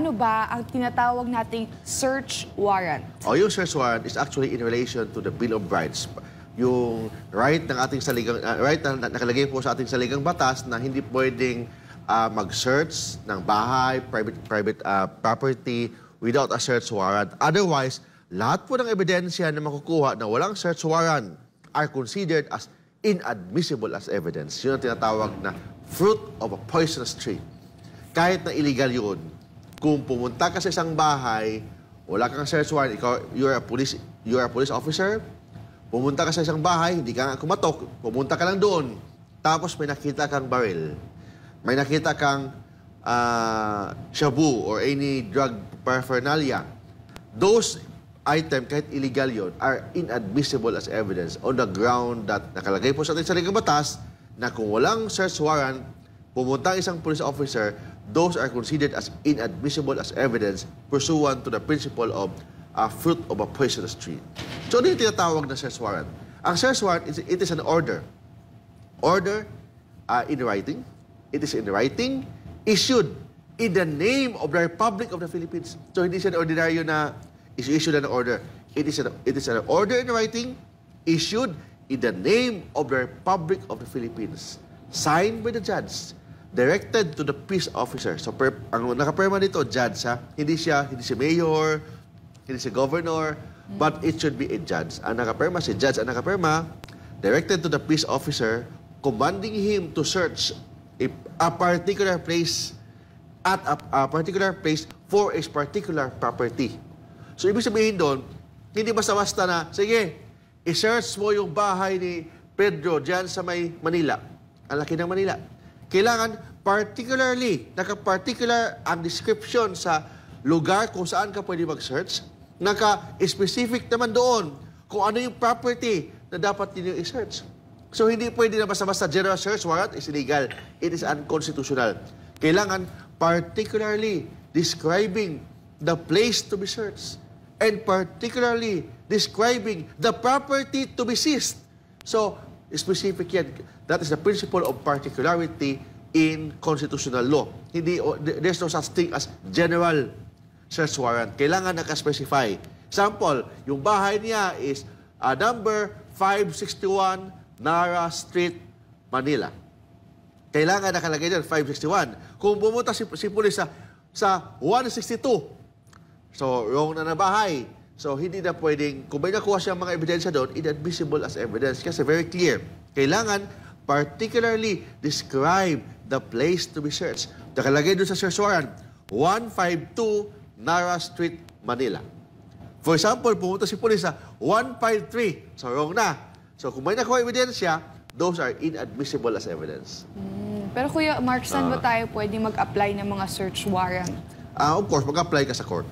ano ba ang tinatawag nating search warrant? Oh, yung search warrant is actually in relation to the Bill of Rights. Yung right ng ating saligang, uh, right na nakalagay po sa ating saligang batas na hindi pwedeng uh, mag-search ng bahay, private, private uh, property without a search warrant. Otherwise, lahat po ng ebidensya na makukuha na walang search warrant are considered as inadmissible as evidence. Yun ang tinatawag na fruit of a poisonous tree. Kahit na illegal yun, kung pumunta ka sa isang bahay, wala kang search warrant, ikaw, you're a police, you're a police officer, pumunta ka sa isang bahay, hindi ka kumatok, pumunta ka lang doon, tapos may nakita kang baril, may nakita kang uh, shabu or any drug paraphernalia, those item, kahit illegal yon, are inadmissible as evidence on the ground that nakalagay po sa ating sariling batas na kung walang search warrant, pumunta isang police officer, those are considered as inadmissible as evidence pursuant to the principle of a fruit of a poisonous tree. So, ano yung tinatawag na search warrant? Ang search warrant, is, it is an order. Order uh, in writing. It is in writing, issued in the name of the Republic of the Philippines. So, hindi siya ordinaryo na issue na order. It is, an, it is an order in writing issued in the name of the Republic of the Philippines, signed by the judge directed to the peace officer. So, per, ang nakaperma dito, judge, ha? Hindi siya, hindi si mayor, hindi si governor, mm. but it should be a judge. Ang nakaperma, si judge ang nakaperma, directed to the peace officer, commanding him to search a, a particular place at a, a particular place for a particular property. So, ibig sabihin doon, hindi basta-basta na, sige, i-search mo yung bahay ni Pedro dyan sa may Manila. Ang laki ng Manila. Kailangan particularly, naka-particular ang description sa lugar kung saan ka pwede mag-search. Naka-specific naman doon kung ano yung property na dapat ninyo i-search. So hindi pwede na basta-basta general search warrant is illegal. It is unconstitutional. Kailangan particularly describing the place to be searched and particularly describing the property to be seized. So specific yan. That is the principle of particularity in constitutional law. Hindi, there's no such thing as general search warrant. Kailangan naka-specify. Example, yung bahay niya is uh, number 561 Nara Street, Manila. Kailangan nakalagay dyan, 561. Kung bumunta si, si pulis sa, sa 162, so wrong na na bahay, So, hindi na pwedeng, kung may nakuha siyang mga ebidensya doon, inadmissible as evidence. Kasi very clear, kailangan particularly describe the place to be searched. Nakalagay doon sa search warrant, 152 Nara Street, Manila. For example, pumunta si polis sa 153. So, wrong na. So, kung may nakuha ebidensya, those are inadmissible as evidence. Mm. Pero Kuya Mark, saan uh, ba ah. tayo pwede mag-apply ng mga search warrant? Uh, of course, mag-apply ka sa court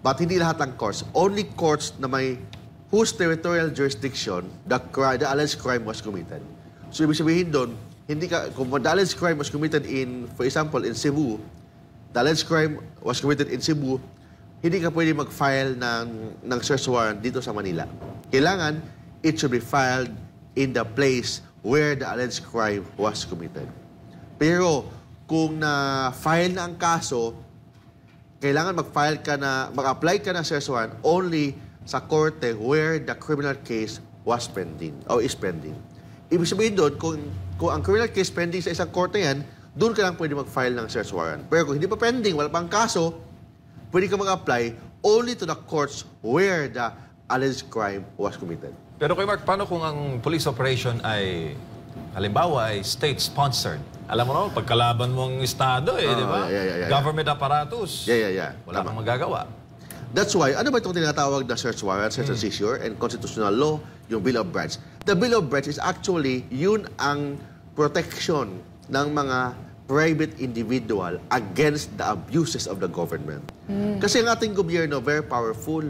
but hindi lahat ng courts. Only courts na may whose territorial jurisdiction the, crime, the alleged crime was committed. So, ibig sabihin doon, hindi ka, kung the alleged crime was committed in, for example, in Cebu, the alleged crime was committed in Cebu, hindi ka pwede mag-file ng, ng search warrant dito sa Manila. Kailangan, it should be filed in the place where the alleged crime was committed. Pero, kung na-file na ang kaso kailangan mag-file ka na, mag-apply ka na seswan only sa korte where the criminal case was pending or is pending. Ibig sabihin doon, kung, kung ang criminal case pending sa isang korte yan, doon ka lang pwede mag-file ng search warrant. Pero kung hindi pa pending, wala pang kaso, pwede ka mag-apply only to the courts where the alleged crime was committed. Pero kay Mark, paano kung ang police operation ay Halimbawa ay state-sponsored. Alam mo na, pagkalaban mong estado eh, di ba? Ah, yeah, yeah, yeah, yeah. Government apparatus. Yeah, yeah, yeah. Wala Tama. kang magagawa. That's why, ano ba itong tinatawag na search warrant, search and hmm. seizure, and constitutional law, yung Bill of Rights? The Bill of Rights is actually yun ang protection ng mga private individual against the abuses of the government. Hmm. Kasi ang ating gobyerno, very powerful.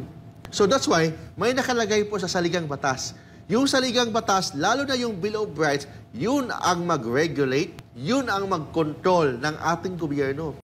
So that's why, may nakalagay po sa saligang batas yung saligang batas, lalo na yung Bill of Rights, yun ang mag-regulate, yun ang mag-control ng ating gobyerno.